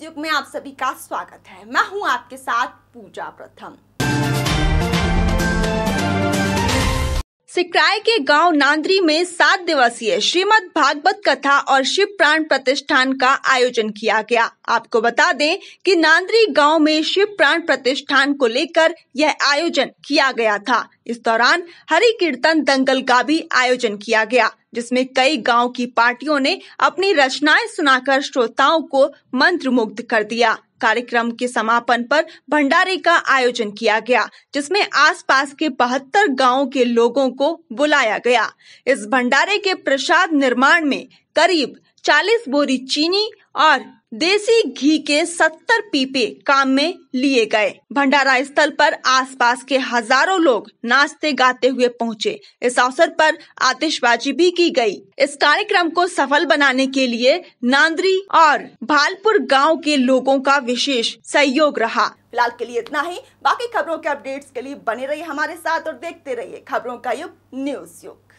news युग में आप सभी का स्वागत है मैं हूं आपके साथ पूजा प्रथम सिकराय के गांव नांद्री में सात दिवसीय श्रीमद भागवत कथा और शिव प्राण प्रतिष्ठान का आयोजन किया गया आपको बता दें कि नांद्री गांव में शिव प्राण प्रतिष्ठान को लेकर यह आयोजन किया गया था इस दौरान हरि कीर्तन दंगल का भी आयोजन किया गया जिसमें कई गांव की पार्टियों ने अपनी रचनाएं सुनाकर श्रोताओं को मंत्र कर दिया कार्यक्रम के समापन पर भंडारे का आयोजन किया गया जिसमें आसपास के बहत्तर गाँव के लोगों को बुलाया गया इस भंडारे के प्रसाद निर्माण में करीब 40 बोरी चीनी और देसी घी के 70 पीपे काम में लिए गए भंडारा स्थल पर आसपास के हजारों लोग नाचते गाते हुए पहुंचे इस अवसर पर आतिशबाजी भी की गई इस कार्यक्रम को सफल बनाने के लिए नांदरी और भालपुर गांव के लोगों का विशेष सहयोग रहा फिलहाल के लिए इतना ही बाकी खबरों के अपडेट्स के लिए बने रहिए हमारे साथ और देखते रहिए खबरों का युग न्यूज युग